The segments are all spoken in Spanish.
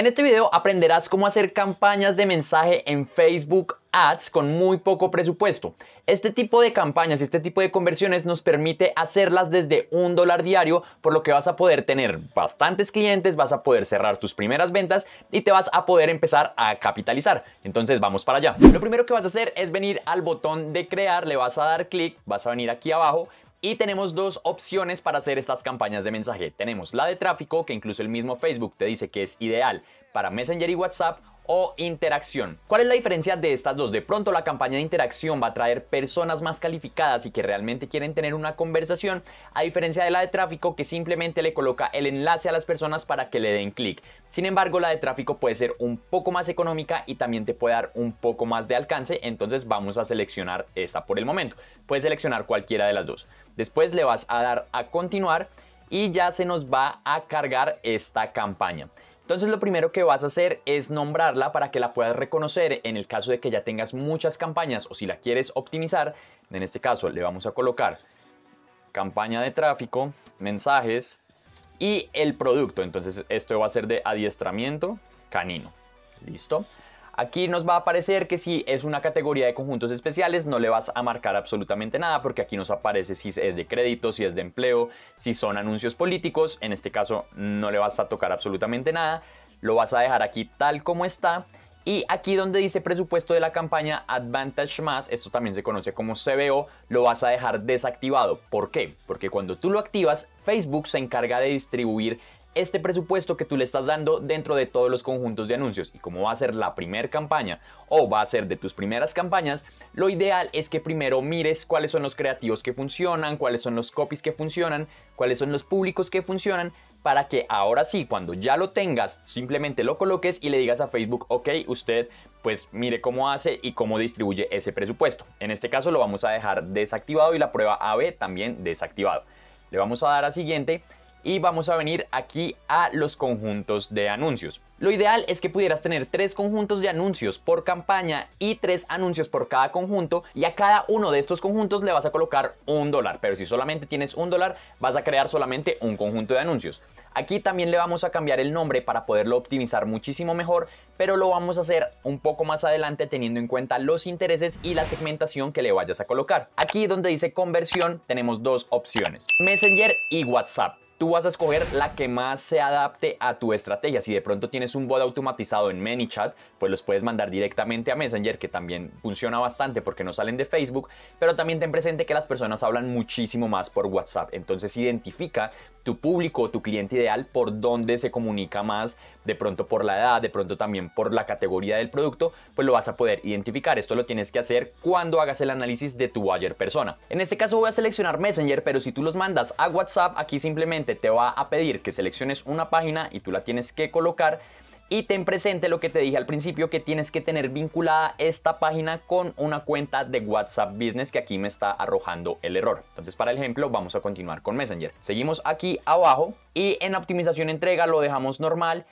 En este video aprenderás cómo hacer campañas de mensaje en Facebook Ads con muy poco presupuesto. Este tipo de campañas y este tipo de conversiones nos permite hacerlas desde un dólar diario, por lo que vas a poder tener bastantes clientes, vas a poder cerrar tus primeras ventas y te vas a poder empezar a capitalizar. Entonces vamos para allá. Lo primero que vas a hacer es venir al botón de crear, le vas a dar clic, vas a venir aquí abajo y tenemos dos opciones para hacer estas campañas de mensaje. Tenemos la de tráfico, que incluso el mismo Facebook te dice que es ideal para Messenger y WhatsApp, o interacción. ¿Cuál es la diferencia de estas dos? De pronto la campaña de interacción va a traer personas más calificadas y que realmente quieren tener una conversación, a diferencia de la de tráfico que simplemente le coloca el enlace a las personas para que le den clic. Sin embargo, la de tráfico puede ser un poco más económica y también te puede dar un poco más de alcance, entonces vamos a seleccionar esa por el momento. Puedes seleccionar cualquiera de las dos. Después le vas a dar a continuar y ya se nos va a cargar esta campaña. Entonces lo primero que vas a hacer es nombrarla para que la puedas reconocer en el caso de que ya tengas muchas campañas o si la quieres optimizar. En este caso le vamos a colocar campaña de tráfico, mensajes y el producto. Entonces esto va a ser de adiestramiento canino. ¿Listo? Aquí nos va a aparecer que si es una categoría de conjuntos especiales no le vas a marcar absolutamente nada porque aquí nos aparece si es de crédito, si es de empleo, si son anuncios políticos. En este caso no le vas a tocar absolutamente nada. Lo vas a dejar aquí tal como está. Y aquí donde dice presupuesto de la campaña Advantage Más, esto también se conoce como CBO, lo vas a dejar desactivado. ¿Por qué? Porque cuando tú lo activas, Facebook se encarga de distribuir este presupuesto que tú le estás dando dentro de todos los conjuntos de anuncios. Y cómo va a ser la primera campaña o va a ser de tus primeras campañas, lo ideal es que primero mires cuáles son los creativos que funcionan, cuáles son los copies que funcionan, cuáles son los públicos que funcionan, para que ahora sí, cuando ya lo tengas, simplemente lo coloques y le digas a Facebook, ok, usted pues mire cómo hace y cómo distribuye ese presupuesto. En este caso lo vamos a dejar desactivado y la prueba AB también desactivado. Le vamos a dar a siguiente y vamos a venir aquí a los conjuntos de anuncios. Lo ideal es que pudieras tener tres conjuntos de anuncios por campaña y tres anuncios por cada conjunto y a cada uno de estos conjuntos le vas a colocar un dólar, pero si solamente tienes un dólar vas a crear solamente un conjunto de anuncios. Aquí también le vamos a cambiar el nombre para poderlo optimizar muchísimo mejor, pero lo vamos a hacer un poco más adelante teniendo en cuenta los intereses y la segmentación que le vayas a colocar. Aquí donde dice conversión tenemos dos opciones, Messenger y WhatsApp tú vas a escoger la que más se adapte a tu estrategia. Si de pronto tienes un bot automatizado en ManyChat, pues los puedes mandar directamente a Messenger, que también funciona bastante porque no salen de Facebook, pero también ten presente que las personas hablan muchísimo más por WhatsApp. Entonces identifica tu público o tu cliente ideal por dónde se comunica más, de pronto por la edad, de pronto también por la categoría del producto, pues lo vas a poder identificar. Esto lo tienes que hacer cuando hagas el análisis de tu buyer persona. En este caso voy a seleccionar Messenger, pero si tú los mandas a WhatsApp, aquí simplemente te va a pedir que selecciones una página y tú la tienes que colocar y ten presente lo que te dije al principio que tienes que tener vinculada esta página con una cuenta de WhatsApp Business que aquí me está arrojando el error. Entonces para el ejemplo vamos a continuar con Messenger. Seguimos aquí abajo y en optimización entrega lo dejamos normal.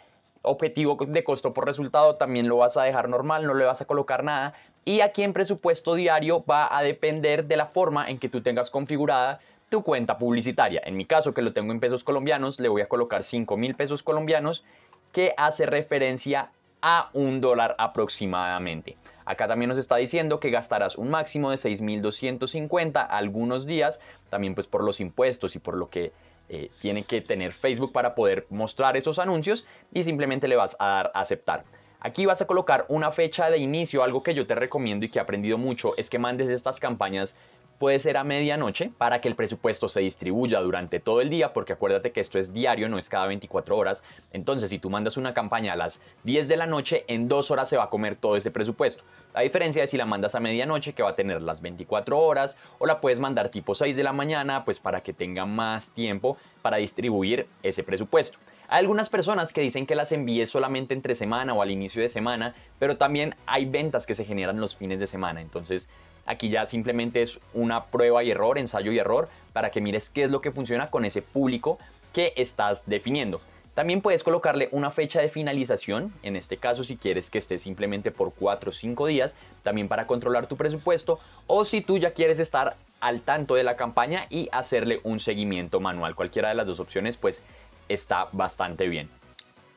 Objetivo de costo por resultado también lo vas a dejar normal, no le vas a colocar nada. Y aquí en presupuesto diario va a depender de la forma en que tú tengas configurada tu cuenta publicitaria. En mi caso, que lo tengo en pesos colombianos, le voy a colocar 5 mil pesos colombianos, que hace referencia a un dólar aproximadamente. Acá también nos está diciendo que gastarás un máximo de 6.250 algunos días, también pues por los impuestos y por lo que eh, tiene que tener Facebook para poder mostrar esos anuncios y simplemente le vas a dar a aceptar. Aquí vas a colocar una fecha de inicio, algo que yo te recomiendo y que he aprendido mucho es que mandes estas campañas puede ser a medianoche para que el presupuesto se distribuya durante todo el día, porque acuérdate que esto es diario, no es cada 24 horas. Entonces, si tú mandas una campaña a las 10 de la noche, en dos horas se va a comer todo ese presupuesto. La diferencia es si la mandas a medianoche, que va a tener las 24 horas, o la puedes mandar tipo 6 de la mañana, pues para que tenga más tiempo para distribuir ese presupuesto. Hay algunas personas que dicen que las envíes solamente entre semana o al inicio de semana, pero también hay ventas que se generan los fines de semana. Entonces, Aquí ya simplemente es una prueba y error, ensayo y error, para que mires qué es lo que funciona con ese público que estás definiendo. También puedes colocarle una fecha de finalización, en este caso si quieres que esté simplemente por 4 o 5 días, también para controlar tu presupuesto, o si tú ya quieres estar al tanto de la campaña y hacerle un seguimiento manual. Cualquiera de las dos opciones pues está bastante bien.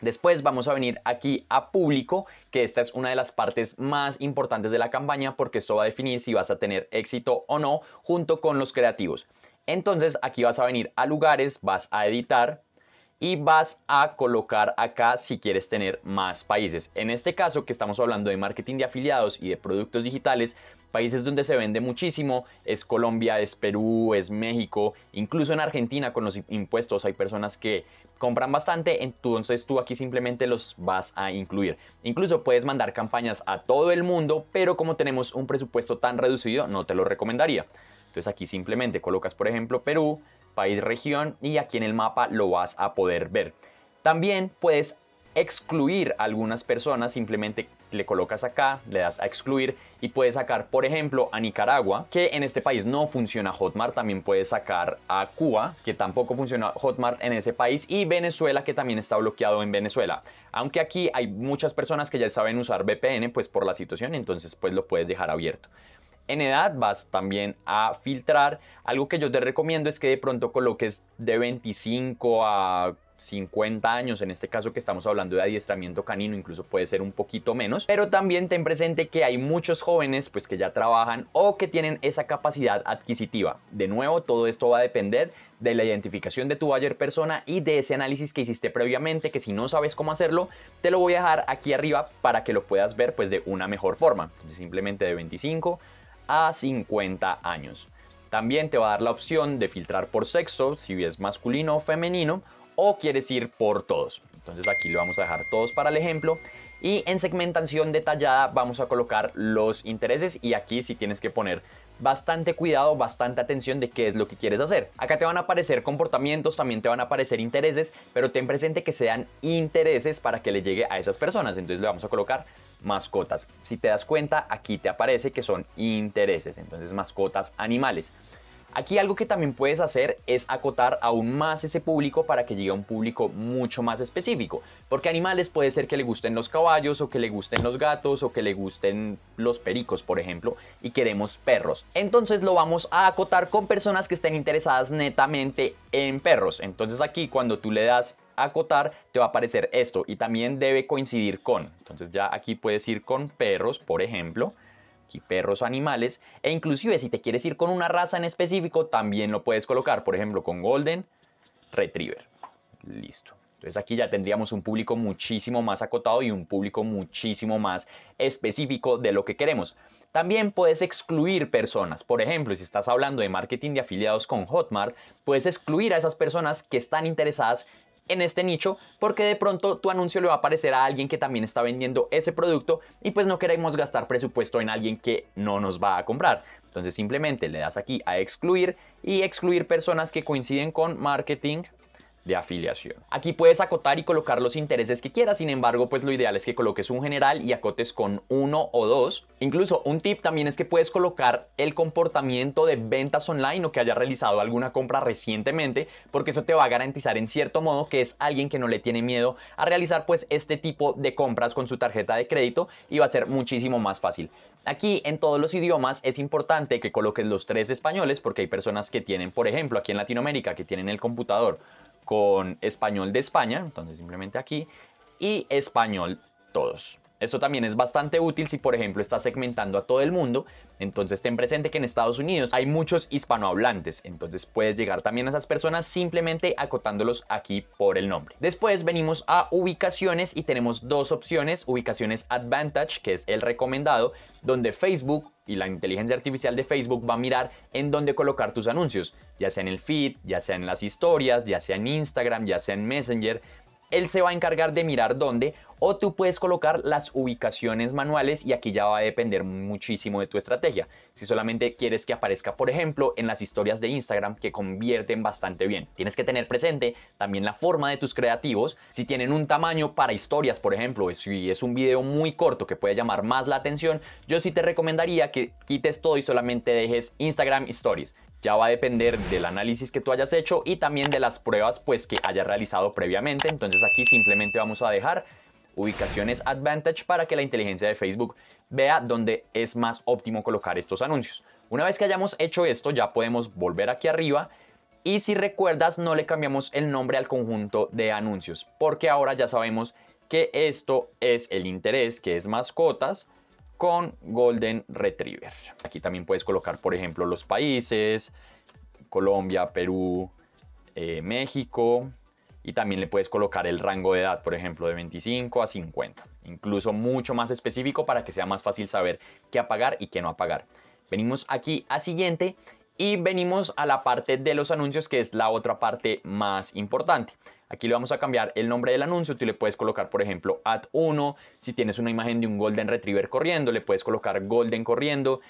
Después vamos a venir aquí a público, que esta es una de las partes más importantes de la campaña porque esto va a definir si vas a tener éxito o no junto con los creativos. Entonces aquí vas a venir a lugares, vas a editar, y vas a colocar acá si quieres tener más países. En este caso que estamos hablando de marketing de afiliados y de productos digitales, países donde se vende muchísimo es Colombia, es Perú, es México, incluso en Argentina con los impuestos hay personas que compran bastante, entonces tú aquí simplemente los vas a incluir. Incluso puedes mandar campañas a todo el mundo, pero como tenemos un presupuesto tan reducido no te lo recomendaría. Entonces aquí simplemente colocas, por ejemplo, Perú, país, región y aquí en el mapa lo vas a poder ver. También puedes excluir a algunas personas, simplemente le colocas acá, le das a excluir y puedes sacar, por ejemplo, a Nicaragua, que en este país no funciona Hotmart, también puedes sacar a Cuba, que tampoco funciona Hotmart en ese país, y Venezuela, que también está bloqueado en Venezuela. Aunque aquí hay muchas personas que ya saben usar VPN, pues por la situación, entonces pues lo puedes dejar abierto en edad vas también a filtrar. Algo que yo te recomiendo es que de pronto coloques de 25 a 50 años, en este caso que estamos hablando de adiestramiento canino, incluso puede ser un poquito menos, pero también ten presente que hay muchos jóvenes pues que ya trabajan o que tienen esa capacidad adquisitiva. De nuevo, todo esto va a depender de la identificación de tu buyer persona y de ese análisis que hiciste previamente, que si no sabes cómo hacerlo, te lo voy a dejar aquí arriba para que lo puedas ver pues de una mejor forma. simplemente de 25 a 50 años. También te va a dar la opción de filtrar por sexo, si es masculino o femenino, o quieres ir por todos. Entonces aquí lo vamos a dejar todos para el ejemplo. Y en segmentación detallada vamos a colocar los intereses y aquí si tienes que poner bastante cuidado, bastante atención de qué es lo que quieres hacer. Acá te van a aparecer comportamientos, también te van a aparecer intereses, pero ten presente que sean intereses para que le llegue a esas personas. Entonces le vamos a colocar mascotas. Si te das cuenta, aquí te aparece que son intereses, entonces mascotas animales. Aquí algo que también puedes hacer es acotar aún más ese público para que llegue a un público mucho más específico. Porque animales puede ser que le gusten los caballos o que le gusten los gatos o que le gusten los pericos, por ejemplo, y queremos perros. Entonces lo vamos a acotar con personas que estén interesadas netamente en perros. Entonces aquí cuando tú le das acotar, te va a aparecer esto y también debe coincidir con. Entonces ya aquí puedes ir con perros, por ejemplo, aquí perros animales, e inclusive si te quieres ir con una raza en específico, también lo puedes colocar, por ejemplo, con Golden Retriever. Listo. Entonces aquí ya tendríamos un público muchísimo más acotado y un público muchísimo más específico de lo que queremos. También puedes excluir personas. Por ejemplo, si estás hablando de marketing de afiliados con Hotmart, puedes excluir a esas personas que están interesadas en este nicho porque de pronto tu anuncio le va a aparecer a alguien que también está vendiendo ese producto y pues no queremos gastar presupuesto en alguien que no nos va a comprar. Entonces simplemente le das aquí a excluir y excluir personas que coinciden con marketing de afiliación. Aquí puedes acotar y colocar los intereses que quieras, sin embargo, pues lo ideal es que coloques un general y acotes con uno o dos. Incluso un tip también es que puedes colocar el comportamiento de ventas online o que haya realizado alguna compra recientemente, porque eso te va a garantizar en cierto modo que es alguien que no le tiene miedo a realizar pues este tipo de compras con su tarjeta de crédito y va a ser muchísimo más fácil. Aquí en todos los idiomas es importante que coloques los tres españoles porque hay personas que tienen, por ejemplo, aquí en Latinoamérica, que tienen el computador con español de España, entonces simplemente aquí, y español todos. Esto también es bastante útil si, por ejemplo, estás segmentando a todo el mundo. Entonces, ten presente que en Estados Unidos hay muchos hispanohablantes. Entonces, puedes llegar también a esas personas simplemente acotándolos aquí por el nombre. Después, venimos a ubicaciones y tenemos dos opciones. Ubicaciones Advantage, que es el recomendado, donde Facebook y la inteligencia artificial de Facebook va a mirar en dónde colocar tus anuncios, ya sea en el feed, ya sea en las historias, ya sea en Instagram, ya sea en Messenger él se va a encargar de mirar dónde o tú puedes colocar las ubicaciones manuales y aquí ya va a depender muchísimo de tu estrategia. Si solamente quieres que aparezca, por ejemplo, en las historias de Instagram que convierten bastante bien. Tienes que tener presente también la forma de tus creativos, si tienen un tamaño para historias, por ejemplo, si es un video muy corto que puede llamar más la atención, yo sí te recomendaría que quites todo y solamente dejes Instagram Stories ya va a depender del análisis que tú hayas hecho y también de las pruebas pues que hayas realizado previamente. Entonces aquí simplemente vamos a dejar ubicaciones advantage para que la inteligencia de Facebook vea dónde es más óptimo colocar estos anuncios. Una vez que hayamos hecho esto ya podemos volver aquí arriba y si recuerdas no le cambiamos el nombre al conjunto de anuncios porque ahora ya sabemos que esto es el interés que es mascotas con Golden Retriever. Aquí también puedes colocar, por ejemplo, los países, Colombia, Perú, eh, México. Y también le puedes colocar el rango de edad, por ejemplo, de 25 a 50. Incluso mucho más específico para que sea más fácil saber qué apagar y qué no apagar. Venimos aquí a siguiente y venimos a la parte de los anuncios, que es la otra parte más importante. Aquí le vamos a cambiar el nombre del anuncio. Tú le puedes colocar, por ejemplo, at 1. Si tienes una imagen de un Golden Retriever corriendo, le puedes colocar Golden corriendo.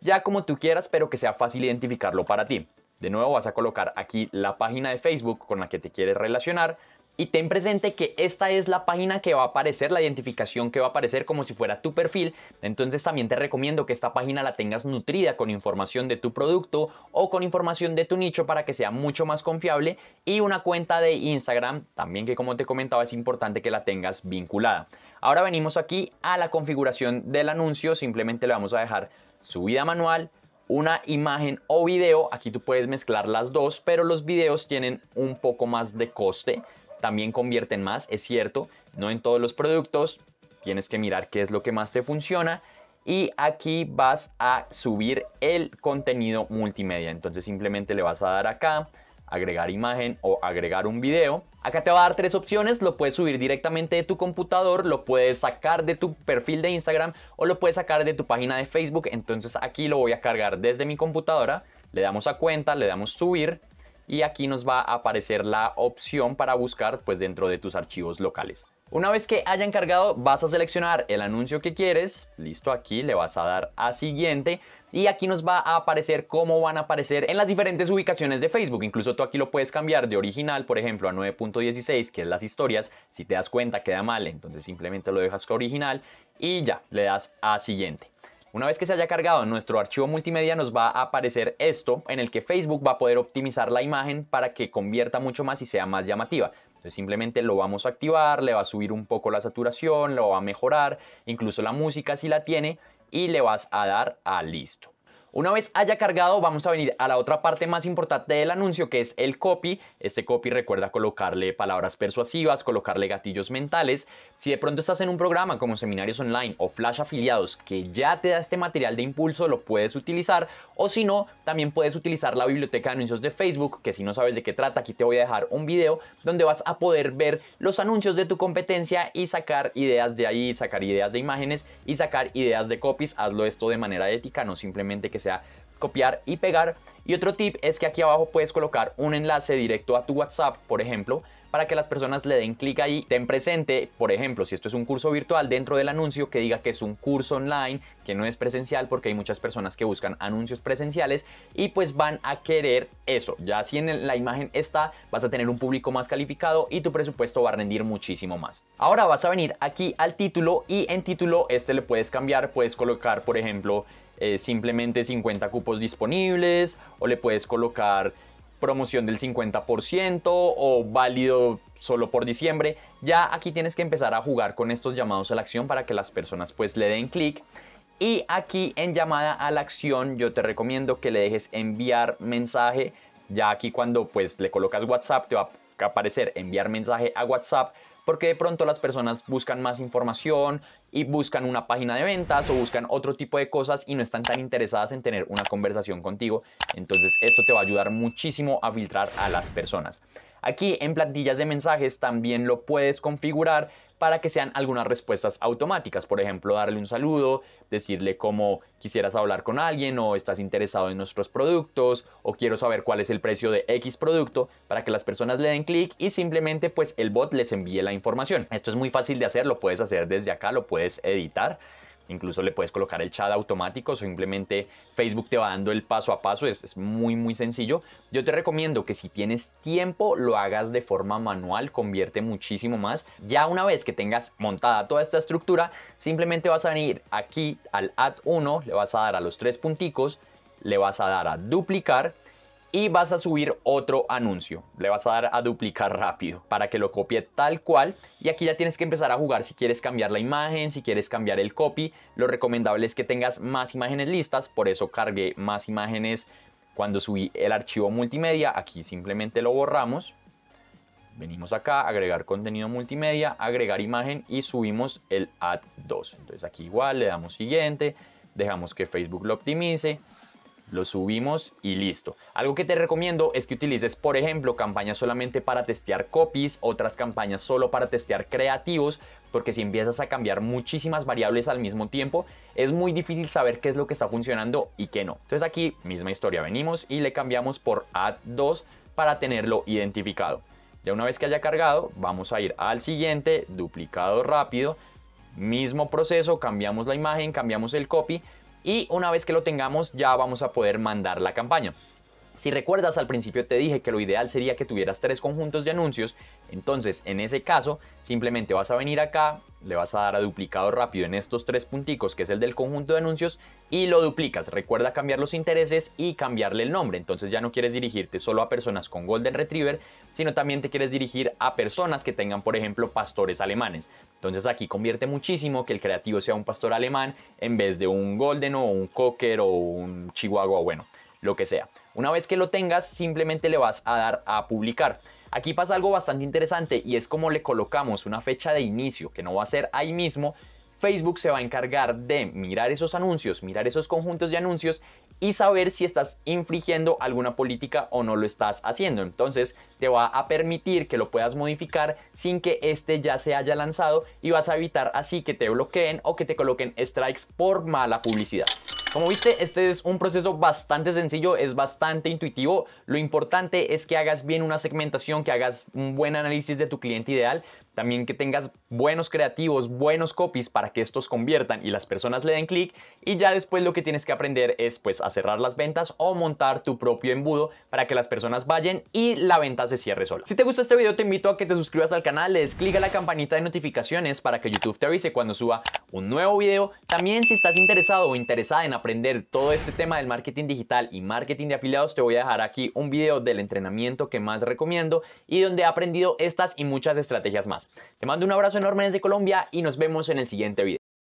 Ya como tú quieras, pero que sea fácil identificarlo para ti. De nuevo vas a colocar aquí la página de Facebook con la que te quieres relacionar. Y ten presente que esta es la página que va a aparecer, la identificación que va a aparecer como si fuera tu perfil. Entonces también te recomiendo que esta página la tengas nutrida con información de tu producto o con información de tu nicho para que sea mucho más confiable. Y una cuenta de Instagram también que como te comentaba es importante que la tengas vinculada. Ahora venimos aquí a la configuración del anuncio. Simplemente le vamos a dejar subida manual, una imagen o video. Aquí tú puedes mezclar las dos, pero los videos tienen un poco más de coste también convierten más, es cierto, no en todos los productos, tienes que mirar qué es lo que más te funciona y aquí vas a subir el contenido multimedia, entonces simplemente le vas a dar acá, agregar imagen o agregar un video. Acá te va a dar tres opciones, lo puedes subir directamente de tu computador, lo puedes sacar de tu perfil de Instagram o lo puedes sacar de tu página de Facebook, entonces aquí lo voy a cargar desde mi computadora, le damos a cuenta, le damos subir y aquí nos va a aparecer la opción para buscar pues dentro de tus archivos locales. Una vez que hayan cargado vas a seleccionar el anuncio que quieres, listo aquí le vas a dar a siguiente y aquí nos va a aparecer cómo van a aparecer en las diferentes ubicaciones de Facebook. Incluso tú aquí lo puedes cambiar de original, por ejemplo, a 9.16, que es las historias. Si te das cuenta queda mal, entonces simplemente lo dejas con original y ya, le das a siguiente. Una vez que se haya cargado nuestro archivo multimedia nos va a aparecer esto en el que Facebook va a poder optimizar la imagen para que convierta mucho más y sea más llamativa. Entonces simplemente lo vamos a activar, le va a subir un poco la saturación, lo va a mejorar, incluso la música si la tiene y le vas a dar a listo. Una vez haya cargado, vamos a venir a la otra parte más importante del anuncio, que es el copy. Este copy recuerda colocarle palabras persuasivas, colocarle gatillos mentales. Si de pronto estás en un programa como Seminarios Online o Flash Afiliados que ya te da este material de impulso, lo puedes utilizar. O si no, también puedes utilizar la biblioteca de anuncios de Facebook, que si no sabes de qué trata, aquí te voy a dejar un video donde vas a poder ver los anuncios de tu competencia y sacar ideas de ahí, sacar ideas de imágenes y sacar ideas de copies. Hazlo esto de manera ética, no simplemente que sea copiar y pegar. Y otro tip es que aquí abajo puedes colocar un enlace directo a tu WhatsApp, por ejemplo, para que las personas le den clic ahí, ten presente, por ejemplo, si esto es un curso virtual, dentro del anuncio que diga que es un curso online, que no es presencial, porque hay muchas personas que buscan anuncios presenciales y pues van a querer eso. Ya si en la imagen está, vas a tener un público más calificado y tu presupuesto va a rendir muchísimo más. Ahora vas a venir aquí al título y en título este le puedes cambiar, puedes colocar, por ejemplo, eh, simplemente 50 cupos disponibles o le puedes colocar promoción del 50% o válido solo por diciembre. Ya aquí tienes que empezar a jugar con estos llamados a la acción para que las personas pues le den clic. Y aquí en llamada a la acción yo te recomiendo que le dejes enviar mensaje. Ya aquí cuando pues le colocas WhatsApp te va a aparecer enviar mensaje a WhatsApp porque de pronto las personas buscan más información y buscan una página de ventas o buscan otro tipo de cosas y no están tan interesadas en tener una conversación contigo. Entonces esto te va a ayudar muchísimo a filtrar a las personas. Aquí en plantillas de mensajes también lo puedes configurar para que sean algunas respuestas automáticas. Por ejemplo, darle un saludo, decirle cómo quisieras hablar con alguien o estás interesado en nuestros productos o quiero saber cuál es el precio de X producto para que las personas le den clic y simplemente pues el bot les envíe la información. Esto es muy fácil de hacer, lo puedes hacer desde acá, lo puedes editar. Incluso le puedes colocar el chat automático, simplemente Facebook te va dando el paso a paso, es, muy muy sencillo. Yo te recomiendo que si tienes tiempo lo hagas de forma manual, convierte muchísimo más. Ya una vez que tengas montada toda esta estructura, simplemente vas a venir aquí al Add 1, le vas a dar a los tres punticos, le vas a dar a duplicar y vas a subir otro anuncio. Le vas a dar a duplicar rápido para que lo copie tal cual. Y aquí ya tienes que empezar a jugar si quieres cambiar la imagen, si quieres cambiar el copy. Lo recomendable es que tengas más imágenes listas, por eso cargué más imágenes cuando subí el archivo multimedia. Aquí simplemente lo borramos. Venimos acá, agregar contenido multimedia, agregar imagen y subimos el ad 2. Entonces aquí igual le damos siguiente, dejamos que Facebook lo optimice lo subimos y listo. Algo que te recomiendo es que utilices, por ejemplo, campañas solamente para testear copies, otras campañas solo para testear creativos, porque si empiezas a cambiar muchísimas variables al mismo tiempo, es muy difícil saber qué es lo que está funcionando y qué no. Entonces aquí, misma historia, venimos y le cambiamos por add 2 para tenerlo identificado. Ya una vez que haya cargado, vamos a ir al siguiente, duplicado rápido, mismo proceso, cambiamos la imagen, cambiamos el copy y una vez que lo tengamos ya vamos a poder mandar la campaña. Si recuerdas al principio te dije que lo ideal sería que tuvieras tres conjuntos de anuncios, entonces en ese caso simplemente vas a venir acá, le vas a dar a duplicado rápido en estos tres punticos que es el del conjunto de anuncios y lo duplicas. Recuerda cambiar los intereses y cambiarle el nombre, entonces ya no quieres dirigirte solo a personas con Golden Retriever, sino también te quieres dirigir a personas que tengan por ejemplo pastores alemanes. Entonces aquí convierte muchísimo que el creativo sea un pastor alemán en vez de un Golden o un Cocker o un Chihuahua, bueno, lo que sea. Una vez que lo tengas, simplemente le vas a dar a publicar. Aquí pasa algo bastante interesante y es como le colocamos una fecha de inicio, que no va a ser ahí mismo, Facebook se va a encargar de mirar esos anuncios, mirar esos conjuntos de anuncios y saber si estás infringiendo alguna política o no lo estás haciendo. Entonces te va a permitir que lo puedas modificar sin que este ya se haya lanzado y vas a evitar así que te bloqueen o que te coloquen strikes por mala publicidad. Como viste, este es un proceso bastante sencillo, es bastante intuitivo. Lo importante es que hagas bien una segmentación, que hagas un buen análisis de tu cliente ideal también que tengas buenos creativos, buenos copies para que estos conviertan y las personas le den clic. Y ya después lo que tienes que aprender es pues a cerrar las ventas o montar tu propio embudo para que las personas vayan y la venta se cierre sola. Si te gustó este video te invito a que te suscribas al canal, le des clic a la campanita de notificaciones para que YouTube te avise cuando suba un nuevo video. También si estás interesado o interesada en aprender todo este tema del marketing digital y marketing de afiliados te voy a dejar aquí un video del entrenamiento que más recomiendo y donde he aprendido estas y muchas estrategias más. Te mando un abrazo enorme desde Colombia y nos vemos en el siguiente video.